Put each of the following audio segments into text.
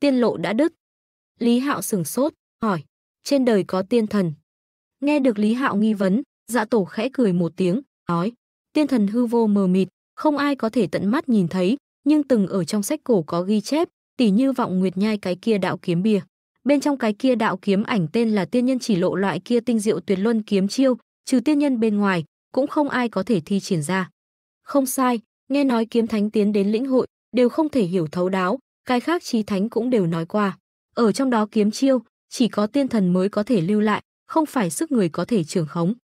tiên lộ đã đứt. Lý Hạo sừng sốt, hỏi, trên đời có tiên thần. Nghe được Lý Hạo nghi vấn, dạ tổ khẽ cười một tiếng, nói, tiên thần hư vô mờ mịt, không ai có thể tận mắt nhìn thấy, nhưng từng ở trong sách cổ có ghi chép, tỉ như vọng nguyệt nhai cái kia đạo kiếm bìa. Bên trong cái kia đạo kiếm ảnh tên là tiên nhân chỉ lộ loại kia tinh diệu tuyệt luân kiếm chiêu, trừ tiên nhân bên ngoài, cũng không ai có thể thi triển ra. Không sai, nghe nói kiếm thánh tiến đến lĩnh hội, đều không thể hiểu thấu đáo, cái khác chí thánh cũng đều nói qua. Ở trong đó kiếm chiêu, chỉ có tiên thần mới có thể lưu lại, không phải sức người có thể trưởng khống.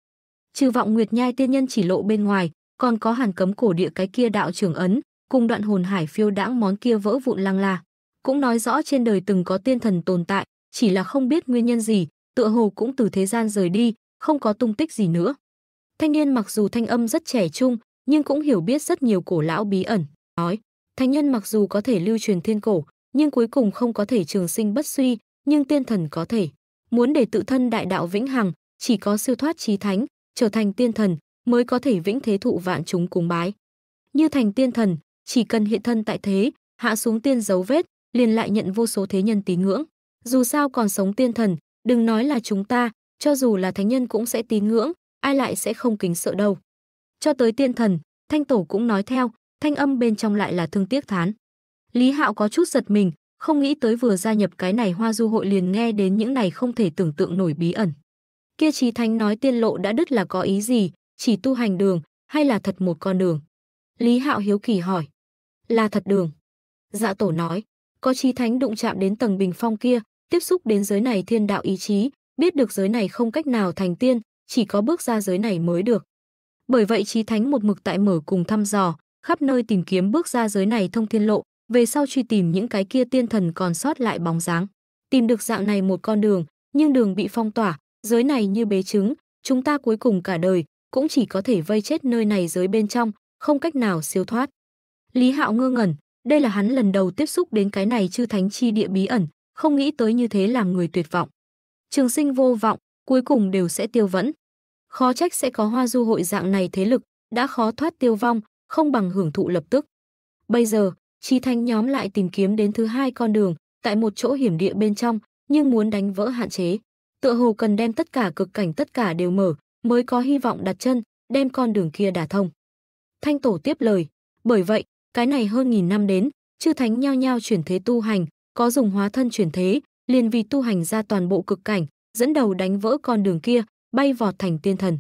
Trừ vọng nguyệt nhai tiên nhân chỉ lộ bên ngoài, còn có hàn cấm cổ địa cái kia đạo trưởng ấn, cùng đoạn hồn hải phiêu đãng món kia vỡ vụn lăng la. Cũng nói rõ trên đời từng có tiên thần tồn tại, chỉ là không biết nguyên nhân gì, tựa hồ cũng từ thế gian rời đi, không có tung tích gì nữa. Thanh niên mặc dù thanh âm rất trẻ trung, nhưng cũng hiểu biết rất nhiều cổ lão bí ẩn, nói. Thánh nhân mặc dù có thể lưu truyền thiên cổ, nhưng cuối cùng không có thể trường sinh bất suy, nhưng tiên thần có thể. Muốn để tự thân đại đạo vĩnh hằng, chỉ có siêu thoát trí thánh, trở thành tiên thần mới có thể vĩnh thế thụ vạn chúng cúng bái. Như thành tiên thần, chỉ cần hiện thân tại thế, hạ xuống tiên dấu vết, liền lại nhận vô số thế nhân tín ngưỡng. Dù sao còn sống tiên thần, đừng nói là chúng ta, cho dù là thánh nhân cũng sẽ tín ngưỡng, ai lại sẽ không kính sợ đâu. Cho tới tiên thần, Thanh Tổ cũng nói theo, thanh âm bên trong lại là thương tiếc thán. Lý Hạo có chút giật mình, không nghĩ tới vừa gia nhập cái này hoa du hội liền nghe đến những này không thể tưởng tượng nổi bí ẩn. Kia Trí Thánh nói tiên lộ đã đứt là có ý gì, chỉ tu hành đường, hay là thật một con đường? Lý Hạo hiếu kỳ hỏi. Là thật đường. Dạ tổ nói, có Trí Thánh đụng chạm đến tầng bình phong kia, tiếp xúc đến giới này thiên đạo ý chí, biết được giới này không cách nào thành tiên, chỉ có bước ra giới này mới được. Bởi vậy Trí Thánh một mực tại mở cùng thăm dò, khắp nơi tìm kiếm bước ra giới này thông thiên lộ, về sau truy tìm những cái kia tiên thần còn sót lại bóng dáng. Tìm được dạng này một con đường, nhưng đường bị phong tỏa, giới này như bế trứng, chúng ta cuối cùng cả đời cũng chỉ có thể vây chết nơi này giới bên trong, không cách nào siêu thoát. Lý Hạo ngơ ngẩn, đây là hắn lần đầu tiếp xúc đến cái này chư thánh chi địa bí ẩn, không nghĩ tới như thế làm người tuyệt vọng. Trường sinh vô vọng, cuối cùng đều sẽ tiêu vẫn. Khó trách sẽ có hoa du hội dạng này thế lực, đã khó thoát tiêu vong, không bằng hưởng thụ lập tức. Bây giờ, Chi Thanh nhóm lại tìm kiếm đến thứ hai con đường, tại một chỗ hiểm địa bên trong, nhưng muốn đánh vỡ hạn chế. Tựa hồ cần đem tất cả cực cảnh tất cả đều mở, mới có hy vọng đặt chân, đem con đường kia đả thông. Thanh Tổ tiếp lời, bởi vậy, cái này hơn nghìn năm đến, chư thánh nhao nhao chuyển thế tu hành, có dùng hóa thân chuyển thế, liền vì tu hành ra toàn bộ cực cảnh, dẫn đầu đánh vỡ con đường kia, bay vọt thành tiên thần.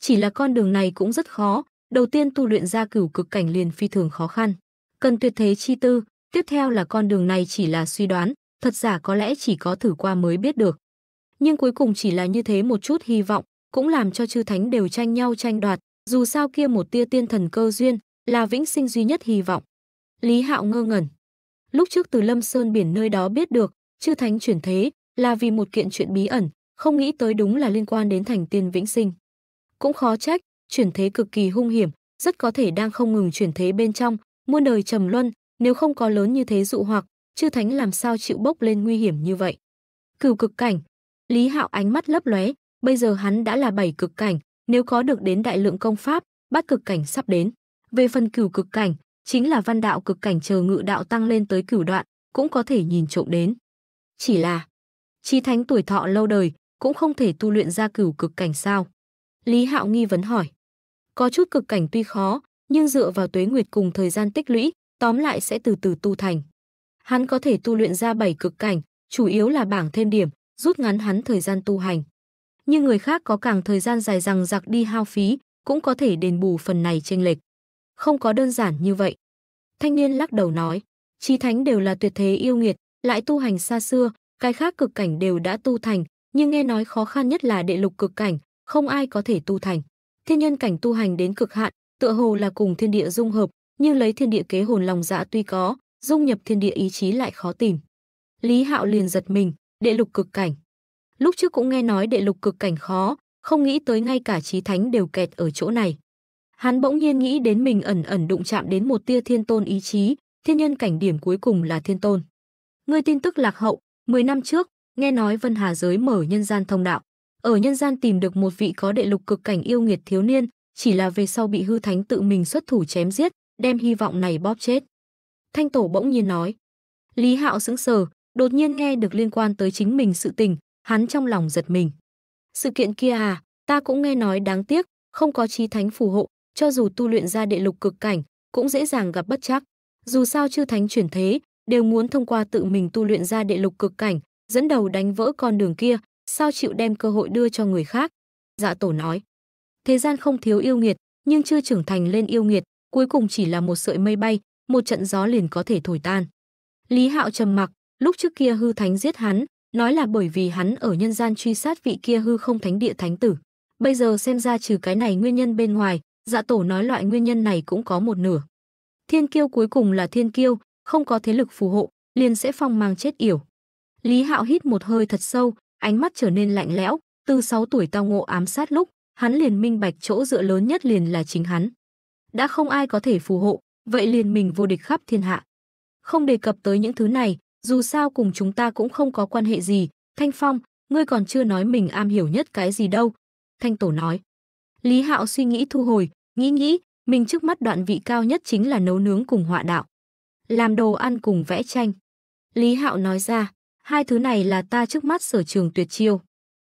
Chỉ là con đường này cũng rất khó, Đầu tiên tu luyện ra cửu cực cảnh liền phi thường khó khăn, cần tuyệt thế chi tư, tiếp theo là con đường này chỉ là suy đoán, thật giả có lẽ chỉ có thử qua mới biết được. Nhưng cuối cùng chỉ là như thế một chút hy vọng, cũng làm cho chư thánh đều tranh nhau tranh đoạt, dù sao kia một tia tiên thần cơ duyên là vĩnh sinh duy nhất hy vọng. Lý Hạo ngơ ngẩn. Lúc trước từ Lâm Sơn biển nơi đó biết được, chư thánh chuyển thế là vì một kiện chuyện bí ẩn, không nghĩ tới đúng là liên quan đến thành tiên vĩnh sinh. Cũng khó trách, chuyển thế cực kỳ hung hiểm, rất có thể đang không ngừng chuyển thế bên trong, muôn đời trầm luân, nếu không có lớn như thế dụ hoặc, chư thánh làm sao chịu bốc lên nguy hiểm như vậy. Cửu cực cảnh, Lý Hạo ánh mắt lấp lóe, bây giờ hắn đã là bảy cực cảnh, nếu có được đến đại lượng công pháp, bát cực cảnh sắp đến. Về phần cửu cực cảnh, chính là văn đạo cực cảnh chờ ngự đạo tăng lên tới cửu đoạn, cũng có thể nhìn trộm đến. Chỉ là, chi thánh tuổi thọ lâu đời, cũng không thể tu luyện ra cửu cực cảnh sao? Lý Hạo nghi vấn hỏi. Có chút cực cảnh tuy khó, nhưng dựa vào tuế nguyệt cùng thời gian tích lũy, tóm lại sẽ từ từ tu thành. Hắn có thể tu luyện ra bảy cực cảnh, chủ yếu là bảng thêm điểm, rút ngắn hắn thời gian tu hành. Nhưng người khác có càng thời gian dài rằng giặc đi hao phí, cũng có thể đền bù phần này chênh lệch. Không có đơn giản như vậy. Thanh niên lắc đầu nói, chi thánh đều là tuyệt thế yêu nghiệt, lại tu hành xa xưa, cái khác cực cảnh đều đã tu thành, nhưng nghe nói khó khăn nhất là đệ lục cực cảnh, không ai có thể tu thành. Thiên nhân cảnh tu hành đến cực hạn, tựa hồ là cùng thiên địa dung hợp, nhưng lấy thiên địa kế hồn lòng dạ tuy có, dung nhập thiên địa ý chí lại khó tìm. Lý Hạo liền giật mình, đệ lục cực cảnh. Lúc trước cũng nghe nói đệ lục cực cảnh khó, không nghĩ tới ngay cả trí thánh đều kẹt ở chỗ này. Hắn bỗng nhiên nghĩ đến mình ẩn ẩn đụng chạm đến một tia thiên tôn ý chí, thiên nhân cảnh điểm cuối cùng là thiên tôn. Ngươi tin tức lạc hậu, 10 năm trước, nghe nói Vân Hà giới mở nhân gian thông đạo ở nhân gian tìm được một vị có đệ lục cực cảnh yêu nghiệt thiếu niên, chỉ là về sau bị hư thánh tự mình xuất thủ chém giết, đem hy vọng này bóp chết. Thanh Tổ bỗng nhiên nói. Lý Hạo sững sờ, đột nhiên nghe được liên quan tới chính mình sự tình, hắn trong lòng giật mình. Sự kiện kia à, ta cũng nghe nói đáng tiếc, không có chí thánh phù hộ, cho dù tu luyện ra đệ lục cực cảnh, cũng dễ dàng gặp bất chắc. Dù sao chư thánh chuyển thế, đều muốn thông qua tự mình tu luyện ra đệ lục cực cảnh, dẫn đầu đánh vỡ con đường kia, sao chịu đem cơ hội đưa cho người khác? Dạ tổ nói, thế gian không thiếu yêu nghiệt, nhưng chưa trưởng thành lên yêu nghiệt, cuối cùng chỉ là một sợi mây bay, một trận gió liền có thể thổi tan. Lý Hạo trầm mặc, lúc trước kia hư thánh giết hắn, nói là bởi vì hắn ở nhân gian truy sát vị kia hư không thánh địa thánh tử. Bây giờ xem ra trừ cái này nguyên nhân bên ngoài, dạ tổ nói loại nguyên nhân này cũng có một nửa. Thiên kiêu cuối cùng là thiên kiêu, không có thế lực phù hộ, liền sẽ phong mang chết yểu. Lý Hạo hít một hơi thật sâu, ánh mắt trở nên lạnh lẽo, từ 6 tuổi tao ngộ ám sát lúc, hắn liền minh bạch chỗ dựa lớn nhất liền là chính hắn. Đã không ai có thể phù hộ, vậy liền mình vô địch khắp thiên hạ. Không đề cập tới những thứ này, dù sao cùng chúng ta cũng không có quan hệ gì, Thanh Phong, ngươi còn chưa nói mình am hiểu nhất cái gì đâu. Thanh Tổ nói. Lý Hạo suy nghĩ thu hồi, nghĩ nghĩ, mình trước mắt đoạn vị cao nhất chính là nấu nướng cùng họa đạo. Làm đồ ăn cùng vẽ tranh. Lý Hạo nói ra. Hai thứ này là ta trước mắt sở trường tuyệt chiêu.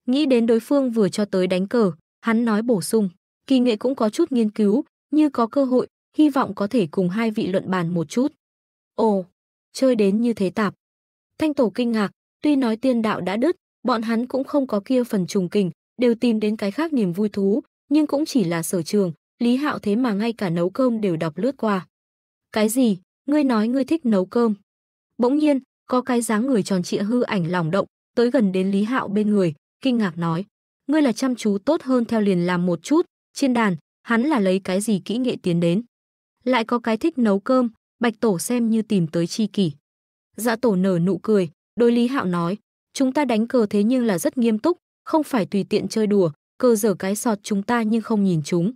Nghĩ đến đối phương vừa cho tới đánh cờ, hắn nói bổ sung, kỳ nghệ cũng có chút nghiên cứu, như có cơ hội, hy vọng có thể cùng hai vị luận bàn một chút. Ồ, chơi đến như thế tạp. Thanh tổ kinh ngạc, tuy nói tiên đạo đã đứt, bọn hắn cũng không có kia phần trùng kình, đều tìm đến cái khác niềm vui thú, nhưng cũng chỉ là sở trường, Lý Hạo thế mà ngay cả nấu cơm đều đọc lướt qua. Cái gì? Ngươi nói ngươi thích nấu cơm. Bỗng nhiên, có cái dáng người tròn trịa hư ảnh lòng động, tới gần đến Lý Hạo bên người, kinh ngạc nói: "Ngươi là chăm chú tốt hơn theo liền làm một chút, trên đàn, hắn là lấy cái gì kỹ nghệ tiến đến?" Lại có cái thích nấu cơm, Bạch Tổ xem như tìm tới chi kỷ. Dạ Tổ nở nụ cười, đối Lý Hạo nói: "Chúng ta đánh cờ thế nhưng là rất nghiêm túc, không phải tùy tiện chơi đùa, cờ dở cái sọt chúng ta nhưng không nhìn chúng."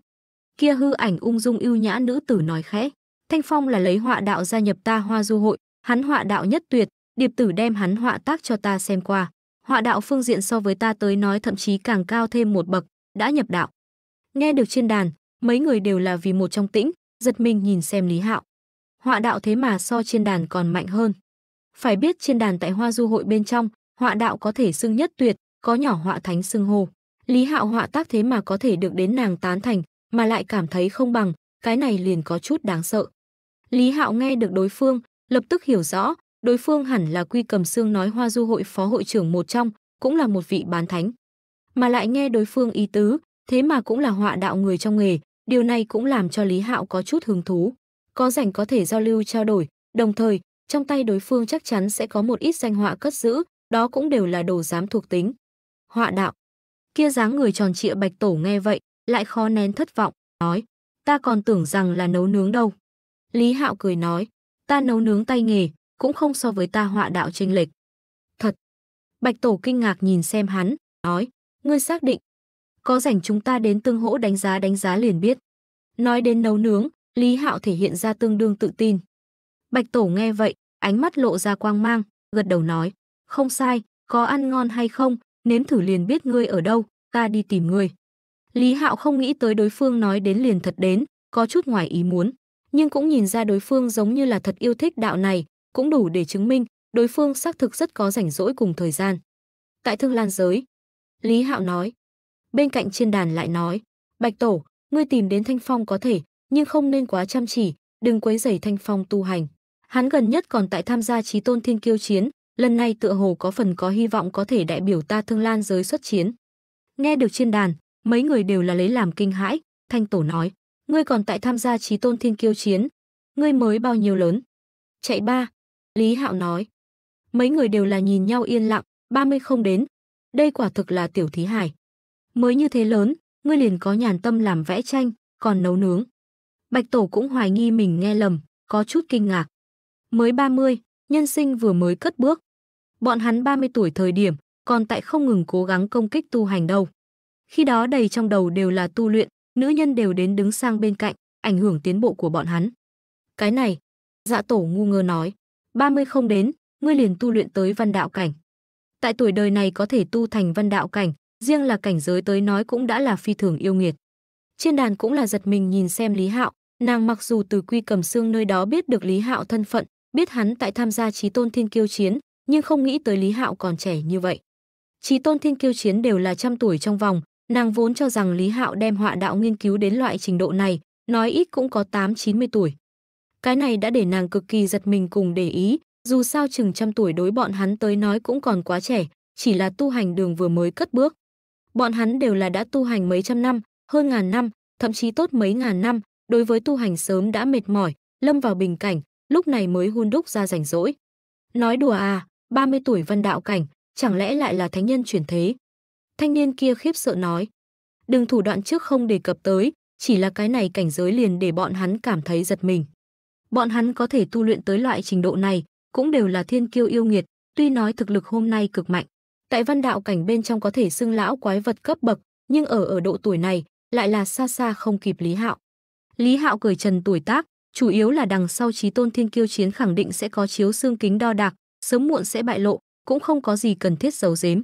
Kia hư ảnh ung dung ưu nhã nữ tử nói khẽ: "Thanh Phong là lấy họa đạo gia nhập ta Hoa Du hội, hắn họa đạo nhất tuyệt, điệp tử đem hắn họa tác cho ta xem qua. Họa đạo phương diện so với ta tới nói thậm chí càng cao thêm một bậc, đã nhập đạo. Nghe được trên đàn, mấy người đều là vì một trong tĩnh, giật mình nhìn xem Lý Hạo. Họa đạo thế mà so trên đàn còn mạnh hơn. Phải biết trên đàn tại Hoa Du hội bên trong, họa đạo có thể xưng nhất tuyệt, có nhỏ họa thánh xưng hồ. Lý Hạo họa tác thế mà có thể được đến nàng tán thành, mà lại cảm thấy không bằng, cái này liền có chút đáng sợ. Lý Hạo nghe được đối phương, lập tức hiểu rõ, đối phương hẳn là Quy Cầm Sương nói Hoa Du hội phó hội trưởng một trong, cũng là một vị bán thánh. Mà lại nghe đối phương ý tứ, thế mà cũng là họa đạo người trong nghề, điều này cũng làm cho Lý Hạo có chút hứng thú. Có rảnh có thể giao lưu trao đổi, đồng thời, trong tay đối phương chắc chắn sẽ có một ít danh họa cất giữ, đó cũng đều là đồ giám thuộc tính. Họa đạo. Kia dáng người tròn trịa Bạch Tổ nghe vậy, lại khó nén thất vọng, nói: "Ta còn tưởng rằng là nấu nướng đâu." Lý Hạo cười nói: "Ta nấu nướng tay nghề, cũng không so với ta họa đạo chênh lệch. Thật. Bạch Tổ kinh ngạc nhìn xem hắn, nói, ngươi xác định. Có rảnh chúng ta đến tương hỗ đánh giá đánh giá liền biết. Nói đến nấu nướng, Lý Hạo thể hiện ra tương đương tự tin. Bạch Tổ nghe vậy, ánh mắt lộ ra quang mang, gật đầu nói, không sai, có ăn ngon hay không, nếm thử liền biết ngươi ở đâu, ta đi tìm ngươi. Lý Hạo không nghĩ tới đối phương nói đến liền thật đến, có chút ngoài ý muốn, nhưng cũng nhìn ra đối phương giống như là thật yêu thích đạo này, cũng đủ để chứng minh đối phương xác thực rất có rảnh rỗi cùng thời gian. Tại thương lan giới, Lý Hạo nói. Bên cạnh trên đàn lại nói, Bạch Tổ, ngươi tìm đến Thanh Phong có thể, nhưng không nên quá chăm chỉ, đừng quấy rầy Thanh Phong tu hành. Hắn gần nhất còn tại tham gia trí tôn thiên kiêu chiến, lần này tựa hồ có phần có hy vọng có thể đại biểu ta thương lan giới xuất chiến. Nghe được trên đàn, mấy người đều là lấy làm kinh hãi, Thanh Tổ nói, ngươi còn tại tham gia trí tôn thiên kiêu chiến, ngươi mới bao nhiêu lớn? Chạy ba, Lý Hạo nói. Mấy người đều là nhìn nhau yên lặng, 30 không đến. Đây quả thực là tiểu thí hải. Mới như thế lớn, ngươi liền có nhàn tâm làm vẽ tranh, còn nấu nướng. Bạch Tổ cũng hoài nghi mình nghe lầm, có chút kinh ngạc. Mới 30, nhân sinh vừa mới cất bước. Bọn hắn 30 tuổi thời điểm, còn tại không ngừng cố gắng công kích tu hành đâu. Khi đó đầy trong đầu đều là tu luyện, nữ nhân đều đến đứng sang bên cạnh, ảnh hưởng tiến bộ của bọn hắn. Cái này, dạ tổ ngu ngơ nói. 30 không đến, ngươi liền tu luyện tới văn đạo cảnh. Tại tuổi đời này có thể tu thành văn đạo cảnh, riêng là cảnh giới tới nói cũng đã là phi thường yêu nghiệt. Trên đàn cũng là giật mình nhìn xem Lý Hạo, nàng mặc dù từ Quy Cầm Xương nơi đó biết được Lý Hạo thân phận, biết hắn tại tham gia Chí Tôn Thiên Kiêu chiến, nhưng không nghĩ tới Lý Hạo còn trẻ như vậy. Chí Tôn Thiên Kiêu chiến đều là trăm tuổi trong vòng, nàng vốn cho rằng Lý Hạo đem họa đạo nghiên cứu đến loại trình độ này, nói ít cũng có 8-90 tuổi. Cái này đã để nàng cực kỳ giật mình cùng để ý, dù sao chừng trăm tuổi đối bọn hắn tới nói cũng còn quá trẻ, chỉ là tu hành đường vừa mới cất bước. Bọn hắn đều là đã tu hành mấy trăm năm, hơn ngàn năm, thậm chí tốt mấy ngàn năm, đối với tu hành sớm đã mệt mỏi, lâm vào bình cảnh, lúc này mới hun đúc ra rảnh rỗi. Nói đùa à, 30 tuổi văn đạo cảnh, chẳng lẽ lại là thánh nhân chuyển thế? Thanh niên kia khiếp sợ nói. Đừng thủ đoạn trước không đề cập tới, chỉ là cái này cảnh giới liền để bọn hắn cảm thấy giật mình. Bọn hắn có thể tu luyện tới loại trình độ này, cũng đều là thiên kiêu yêu nghiệt, tuy nói thực lực hôm nay cực mạnh. Tại văn đạo cảnh bên trong có thể xưng lão quái vật cấp bậc, nhưng ở ở độ tuổi này, lại là xa xa không kịp Lý Hạo. Lý Hạo cười trần tuổi tác, chủ yếu là đằng sau trí tôn thiên kiêu chiến khẳng định sẽ có chiếu xương kính đo đạc, sớm muộn sẽ bại lộ, cũng không có gì cần thiết giấu giếm.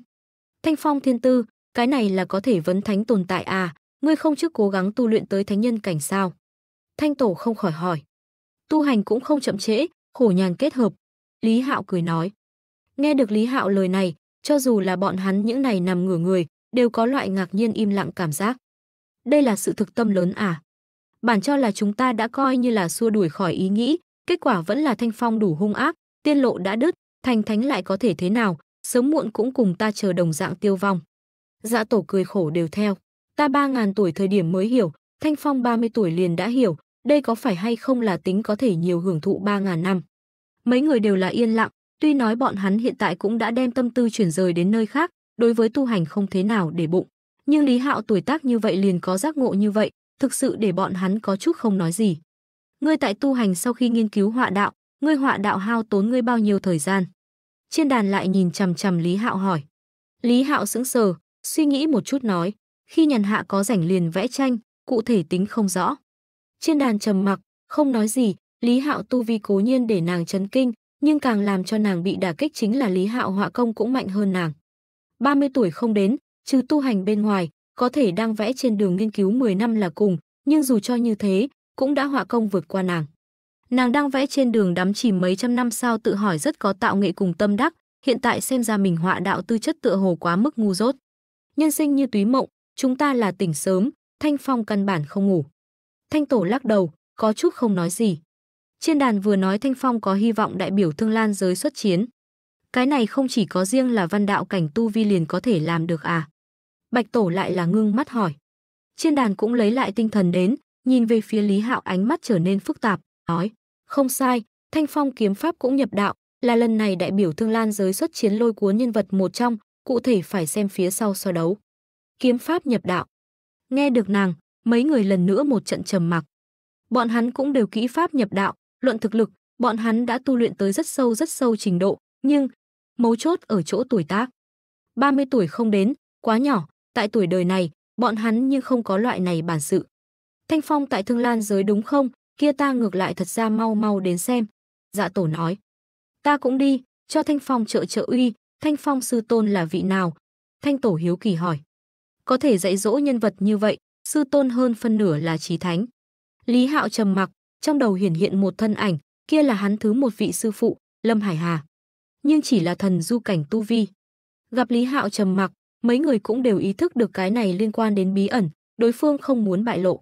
Thanh Phong Thiên Tư, cái này là có thể vấn thánh tồn tại à, ngươi không trước cố gắng tu luyện tới thánh nhân cảnh sao? Thanh Tổ không khỏi hỏi tu hành cũng không chậm trễ, khổ nhàn kết hợp. Lý Hạo cười nói. Nghe được Lý Hạo lời này, cho dù là bọn hắn những này nằm ngửa người, đều có loại ngạc nhiên im lặng cảm giác. Đây là sự thực tâm lớn à? Bản cho là chúng ta đã coi như là xua đuổi khỏi ý nghĩ, kết quả vẫn là thanh phong đủ hung ác, tiên lộ đã đứt, thành thánh lại có thể thế nào, sớm muộn cũng cùng ta chờ đồng dạng tiêu vong. Dạ tổ cười khổ đều theo. Ta ba ngàn tuổi thời điểm mới hiểu, Thanh Phong 30 tuổi liền đã hiểu, đây có phải hay không là tính có thể nhiều hưởng thụ 3.000 năm. Mấy người đều là yên lặng, tuy nói bọn hắn hiện tại cũng đã đem tâm tư chuyển rời đến nơi khác, đối với tu hành không thế nào để bụng. Nhưng Lý Hạo tuổi tác như vậy liền có giác ngộ như vậy, thực sự để bọn hắn có chút không nói gì. Ngươi tại tu hành sau khi nghiên cứu họa đạo, ngươi họa đạo hao tốn ngươi bao nhiêu thời gian? Trên đàn lại nhìn chằm chằm Lý Hạo hỏi. Lý Hạo sững sờ, suy nghĩ một chút nói, khi nhàn hạ có rảnh liền vẽ tranh, cụ thể tính không rõ. Trên đàn trầm mặc, không nói gì, Lý Hạo tu vi cố nhiên để nàng chấn kinh, nhưng càng làm cho nàng bị đả kích chính là Lý Hạo họa công cũng mạnh hơn nàng. 30 tuổi không đến, trừ tu hành bên ngoài, có thể đang vẽ trên đường nghiên cứu 10 năm là cùng, nhưng dù cho như thế, cũng đã họa công vượt qua nàng. Nàng đang vẽ trên đường đắm chìm mấy trăm năm sau tự hỏi rất có tạo nghệ cùng tâm đắc, hiện tại xem ra mình họa đạo tư chất tựa hồ quá mức ngu dốt. Nhân sinh như túy mộng, chúng ta là tỉnh sớm, thanh phong căn bản không ngủ. Thanh Tổ lắc đầu, có chút không nói gì. Trên đàn vừa nói Thanh Phong có hy vọng đại biểu Thương Lan giới xuất chiến. Cái này không chỉ có riêng là văn đạo cảnh tu vi liền có thể làm được à? Bạch Tổ lại là ngưng mắt hỏi. Trên đàn cũng lấy lại tinh thần đến, nhìn về phía Lý Hạo ánh mắt trở nên phức tạp, nói, không sai, Thanh Phong kiếm pháp cũng nhập đạo, là lần này đại biểu Thương Lan giới xuất chiến lôi cuốn nhân vật một trong, cụ thể phải xem phía sau so đấu. Kiếm pháp nhập đạo. Nghe được nàng, mấy người lần nữa một trận trầm mặc. Bọn hắn cũng đều kỹ pháp nhập đạo, luận thực lực, bọn hắn đã tu luyện tới rất sâu rất sâu trình độ, nhưng mấu chốt ở chỗ tuổi tác. 30 tuổi không đến, quá nhỏ, tại tuổi đời này, bọn hắn nhưng không có loại này bản sự. Thanh Phong tại Thương Lan giới đúng không? Kia ta ngược lại thật ra mau mau đến xem. Dạ tổ nói. Ta cũng đi, cho Thanh Phong trợ trợ uy, Thanh Phong sư tôn là vị nào? Thanh tổ hiếu kỳ hỏi. Có thể dạy dỗ nhân vật như vậy, sư tôn hơn phân nửa là trí thánh. Lý Hạo trầm mặc, trong đầu hiển hiện một thân ảnh, kia là hắn thứ một vị sư phụ, Lâm Hải Hà. Nhưng chỉ là thần du cảnh tu vi. Gặp Lý Hạo trầm mặc, mấy người cũng đều ý thức được cái này liên quan đến bí ẩn, đối phương không muốn bại lộ.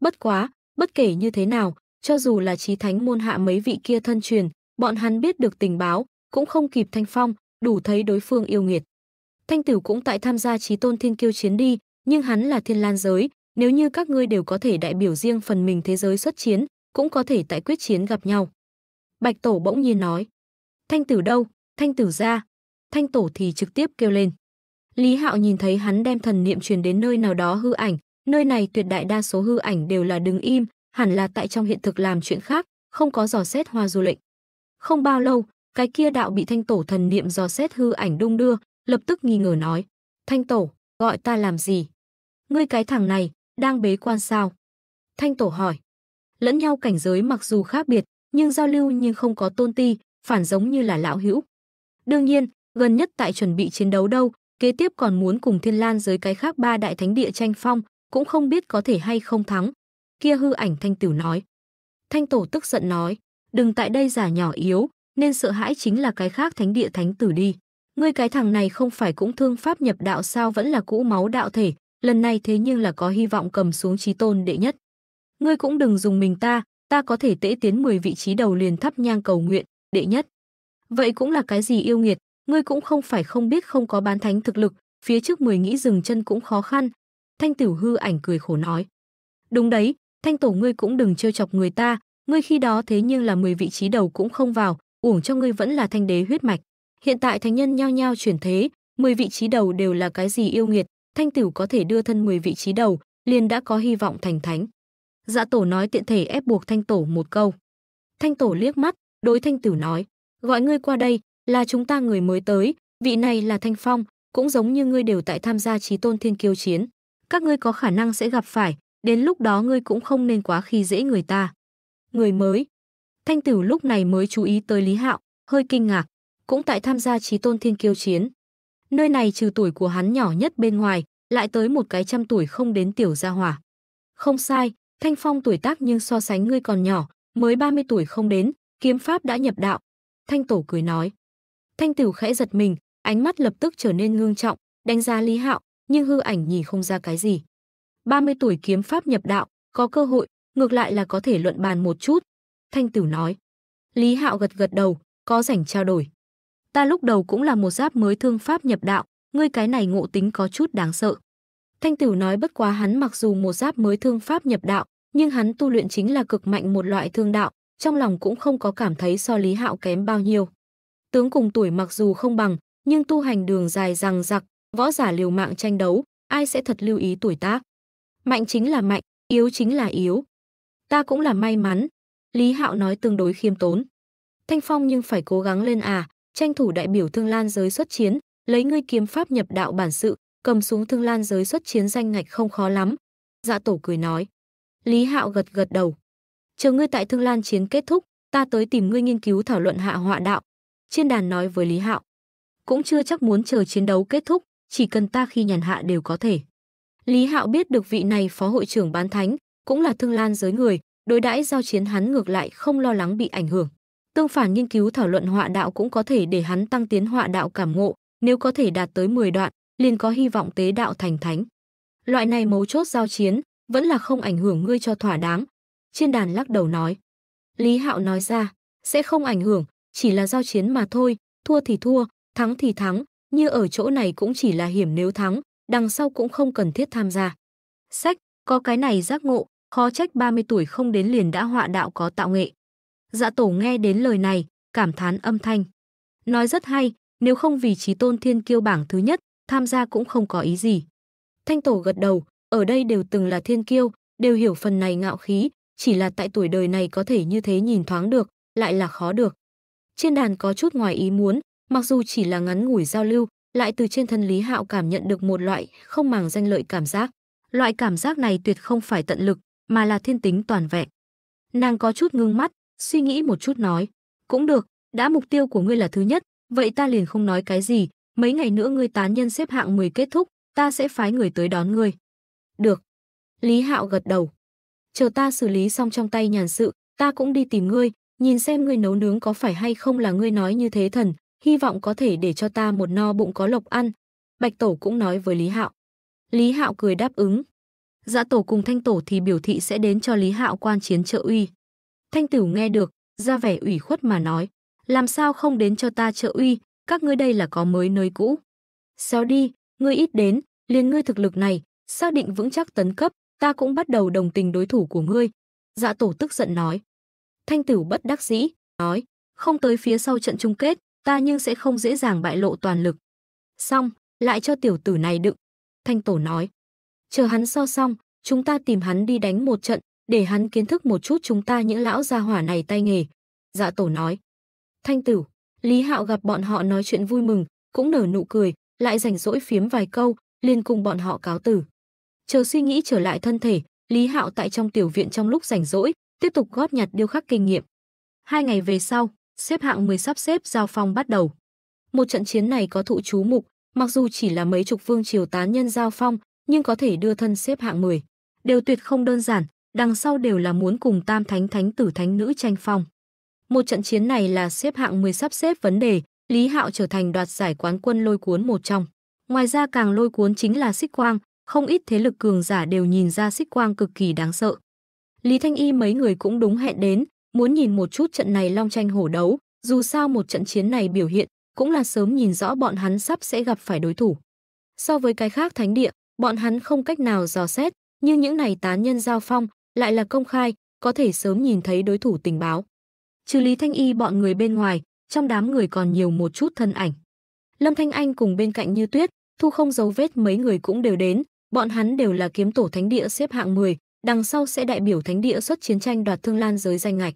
Bất quá, bất kể như thế nào, cho dù là trí thánh môn hạ mấy vị kia thân truyền, bọn hắn biết được tình báo, cũng không kịp Thanh Phong, đủ thấy đối phương yêu nghiệt. Thanh Tử cũng tại tham gia trí tôn thiên kiêu chiến đi, nhưng hắn là thiên lan giới, nếu như các ngươi đều có thể đại biểu riêng phần mình thế giới xuất chiến, cũng có thể tại quyết chiến gặp nhau. Bạch Tổ bỗng nhiên nói, Thanh Tử đâu, Thanh Tử ra. Thanh Tổ thì trực tiếp kêu lên. Lý Hạo nhìn thấy hắn đem thần niệm truyền đến nơi nào đó hư ảnh, nơi này tuyệt đại đa số hư ảnh đều là đứng im, hẳn là tại trong hiện thực làm chuyện khác, không có dò xét hoa du lệnh. Không bao lâu, cái kia đạo bị thanh tổ thần niệm dò xét hư ảnh đung đưa, lập tức nghi ngờ nói. Thanh tổ, gọi ta làm gì? Ngươi cái thằng này, đang bế quan sao? Thanh Tổ hỏi. Lẫn nhau cảnh giới mặc dù khác biệt, nhưng giao lưu nhưng không có tôn ti, phản giống như là lão hữu. Đương nhiên, gần nhất tại chuẩn bị chiến đấu đâu, kế tiếp còn muốn cùng Thiên Lan giới cái khác ba đại thánh địa tranh phong, cũng không biết có thể hay không thắng. Kia hư ảnh Thanh Tiểu nói. Thanh Tổ tức giận nói, đừng tại đây giả nhỏ yếu, nên sợ hãi chính là cái khác thánh địa thánh tử đi. Ngươi cái thằng này không phải cũng thương pháp nhập đạo sao vẫn là cũ máu đạo thể, lần này thế nhưng là có hy vọng cầm xuống trí tôn đệ nhất. Ngươi cũng đừng dùng mình ta, ta có thể tễ tiến 10 vị trí đầu liền thắp nhang cầu nguyện, đệ nhất. Vậy cũng là cái gì yêu nghiệt, ngươi cũng không phải không biết không có bán thánh thực lực, phía trước 10 nghĩ dừng chân cũng khó khăn. Thanh tiểu hư ảnh cười khổ nói. Đúng đấy, thanh tổ ngươi cũng đừng trêu chọc người ta, ngươi khi đó thế nhưng là 10 vị trí đầu cũng không vào, uổng cho ngươi vẫn là thanh đế huyết mạch. Hiện tại thánh nhân nhao nhao chuyển thế, 10 vị trí đầu đều là cái gì yêu nghiệt, Thanh Tửu có thể đưa thân 10 vị trí đầu, liền đã có hy vọng thành thánh. Dạ Tổ nói tiện thể ép buộc Thanh Tổ một câu. Thanh Tổ liếc mắt, đối Thanh Tửu nói, gọi ngươi qua đây, là chúng ta người mới tới, vị này là Thanh Phong, cũng giống như ngươi đều tại tham gia trí tôn thiên kiêu chiến. Các ngươi có khả năng sẽ gặp phải, đến lúc đó ngươi cũng không nên quá khi dễ người ta. Người mới. Thanh Tửu lúc này mới chú ý tới Lý Hạo, hơi kinh ngạc, cũng tại tham gia trí tôn thiên kiêu chiến. Nơi này trừ tuổi của hắn nhỏ nhất bên ngoài, lại tới một cái trăm tuổi không đến tiểu gia hỏa. Không sai, Thanh Phong tuổi tác nhưng so sánh ngươi còn nhỏ, mới 30 tuổi không đến, kiếm pháp đã nhập đạo. Thanh Tổ cười nói. Thanh Tiểu khẽ giật mình, ánh mắt lập tức trở nên ngương trọng, đánh giá Lý Hạo, nhưng hư ảnh nhìn không ra cái gì. 30 tuổi kiếm pháp nhập đạo, có cơ hội, ngược lại là có thể luận bàn một chút. Thanh Tử nói. Lý Hạo gật gật đầu, có rảnh trao đổi ta lúc đầu cũng là một giáp mới thương pháp nhập đạo, ngươi cái này ngộ tính có chút đáng sợ. Thanh Tửu nói bất quá hắn mặc dù một giáp mới thương pháp nhập đạo, nhưng hắn tu luyện chính là cực mạnh một loại thương đạo, trong lòng cũng không có cảm thấy so Lý Hạo kém bao nhiêu. Tướng cùng tuổi mặc dù không bằng, nhưng tu hành đường dài rằng giặc, võ giả liều mạng tranh đấu, ai sẽ thật lưu ý tuổi tác. Mạnh chính là mạnh, yếu chính là yếu. Ta cũng là may mắn. Lý Hạo nói tương đối khiêm tốn. Thanh Phong nhưng phải cố gắng lên à, tranh thủ đại biểu Thương Lan giới xuất chiến, lấy ngươi kiếm pháp nhập đạo bản sự, cầm xuống Thương Lan giới xuất chiến danh ngạch không khó lắm." Dạ Tổ cười nói. Lý Hạo gật gật đầu. "Chờ ngươi tại Thương Lan chiến kết thúc, ta tới tìm ngươi nghiên cứu thảo luận hạ họa đạo." Chiên đàn nói với Lý Hạo. Cũng chưa chắc muốn chờ chiến đấu kết thúc, chỉ cần ta khi nhàn hạ đều có thể. Lý Hạo biết được vị này phó hội trưởng bán thánh, cũng là thương lan giới người, đối đãi giao chiến hắn ngược lại không lo lắng bị ảnh hưởng. Tương phản nghiên cứu thảo luận họa đạo cũng có thể để hắn tăng tiến họa đạo cảm ngộ, nếu có thể đạt tới 10 đoạn, liền có hy vọng tế đạo thành thánh. Loại này mấu chốt giao chiến, vẫn là không ảnh hưởng ngươi cho thỏa đáng. Trên đàn lắc đầu nói. Lý Hạo nói ra, sẽ không ảnh hưởng, chỉ là giao chiến mà thôi, thua thì thua, thắng thì thắng, như ở chỗ này cũng chỉ là hiểm nếu thắng, đằng sau cũng không cần thiết tham gia. Sách, có cái này giác ngộ, khó trách 30 tuổi không đến liền đã họa đạo có tạo nghệ. Dạ tổ nghe đến lời này, cảm thán âm thanh. Nói rất hay, nếu không vì trí tôn thiên kiêu bảng thứ nhất, tham gia cũng không có ý gì. Thanh tổ gật đầu, ở đây đều từng là thiên kiêu, đều hiểu phần này ngạo khí, chỉ là tại tuổi đời này có thể như thế nhìn thoáng được, lại là khó được. Trên đàn có chút ngoài ý muốn, mặc dù chỉ là ngắn ngủi giao lưu, lại từ trên thân Lý Hạo cảm nhận được một loại không màng danh lợi cảm giác. Loại cảm giác này tuyệt không phải tận lực, mà là thiên tính toàn vẹn. Nàng có chút ngưng mắt, suy nghĩ một chút nói, cũng được, đã mục tiêu của ngươi là thứ nhất, vậy ta liền không nói cái gì, mấy ngày nữa ngươi tán nhân xếp hạng 10 kết thúc, ta sẽ phái người tới đón ngươi. Được. Lý Hạo gật đầu. Chờ ta xử lý xong trong tay nhàn sự, ta cũng đi tìm ngươi, nhìn xem ngươi nấu nướng có phải hay không là ngươi nói như thế thần, hy vọng có thể để cho ta một no bụng có lộc ăn. Bạch Tổ cũng nói với Lý Hạo. Lý Hạo cười đáp ứng. Dạ Tổ cùng Thanh Tổ thì biểu thị sẽ đến cho Lý Hạo quan chiến trợ uy. Thanh Tửu nghe được, ra vẻ ủy khuất mà nói, làm sao không đến cho ta trợ uy, các ngươi đây là có mới nơi cũ. sao đi, ngươi ít đến, liền ngươi thực lực này, xác định vững chắc tấn cấp, ta cũng bắt đầu đồng tình đối thủ của ngươi. Dạ tổ tức giận nói. Thanh Tửu bất đắc dĩ, nói, không tới phía sau trận chung kết, ta nhưng sẽ không dễ dàng bại lộ toàn lực. Xong, lại cho tiểu tử này đựng. Thanh Tổ nói, chờ hắn so xong, chúng ta tìm hắn đi đánh một trận, để hắn kiến thức một chút chúng ta những lão gia hỏa này tay nghề. Dạ tổ nói. Thanh tử, Lý Hạo gặp bọn họ nói chuyện vui mừng, cũng nở nụ cười, lại rảnh rỗi phiếm vài câu, liền cùng bọn họ cáo tử. Chờ suy nghĩ trở lại thân thể, Lý Hạo tại trong tiểu viện trong lúc rảnh rỗi, tiếp tục góp nhặt điêu khắc kinh nghiệm. Hai ngày về sau, xếp hạng 10 sắp xếp giao phong bắt đầu. Một trận chiến này có thụ chú mục, mặc dù chỉ là mấy chục vương triều tán nhân giao phong, nhưng có thể đưa thân xếp hạng 10. Đều tuyệt không đơn giản, đằng sau đều là muốn cùng tam thánh thánh tử thánh nữ tranh phong. Một trận chiến này là xếp hạng 10 sắp xếp vấn đề, Lý Hạo trở thành đoạt giải quán quân lôi cuốn một trong. Ngoài ra càng lôi cuốn chính là xích quang, không ít thế lực cường giả đều nhìn ra xích quang cực kỳ đáng sợ. Lý Thanh Y mấy người cũng đúng hẹn đến, muốn nhìn một chút trận này long tranh hổ đấu, dù sao một trận chiến này biểu hiện cũng là sớm nhìn rõ bọn hắn sắp sẽ gặp phải đối thủ. So với cái khác thánh địa, bọn hắn không cách nào dò xét, nhưng những này tán nhân giao phong, lại là công khai, có thể sớm nhìn thấy đối thủ tình báo. Trừ Lý Thanh Y bọn người bên ngoài, trong đám người còn nhiều một chút thân ảnh. Lâm Thanh Anh cùng bên cạnh Như Tuyết, Thu không dấu vết mấy người cũng đều đến, bọn hắn đều là kiếm tổ thánh địa xếp hạng 10, đằng sau sẽ đại biểu thánh địa xuất chiến tranh đoạt thương lan giới danh ngạch.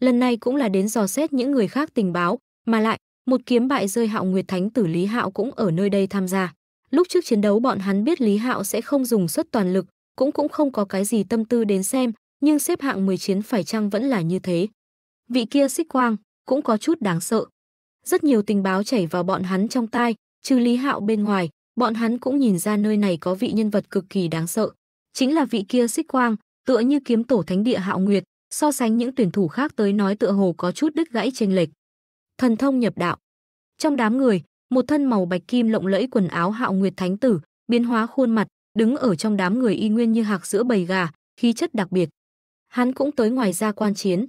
Lần này cũng là đến dò xét những người khác tình báo, mà lại, một kiếm bại rơi Hạo Nguyệt Thánh tử Lý Hạo cũng ở nơi đây tham gia. Lúc trước chiến đấu bọn hắn biết Lý Hạo sẽ không dùng xuất toàn lực, cũng cũng không có cái gì tâm tư đến xem, nhưng xếp hạng 10 chiến phải chăng vẫn là như thế. Vị kia xích quang, cũng có chút đáng sợ. Rất nhiều tình báo chảy vào bọn hắn trong tai, trừ Lý Hạo bên ngoài, bọn hắn cũng nhìn ra nơi này có vị nhân vật cực kỳ đáng sợ. Chính là vị kia xích quang, tựa như kiếm tổ thánh địa Hạo Nguyệt, so sánh những tuyển thủ khác tới nói tựa hồ có chút đứt gãy chênh lệch. Thần thông nhập đạo. Trong đám người, một thân màu bạch kim lộng lẫy quần áo Hạo Nguyệt Thánh tử, biến hóa khuôn mặt, đứng ở trong đám người y nguyên như hạc giữa bầy gà, khí chất đặc biệt. Hắn cũng tới ngoài ra quan chiến,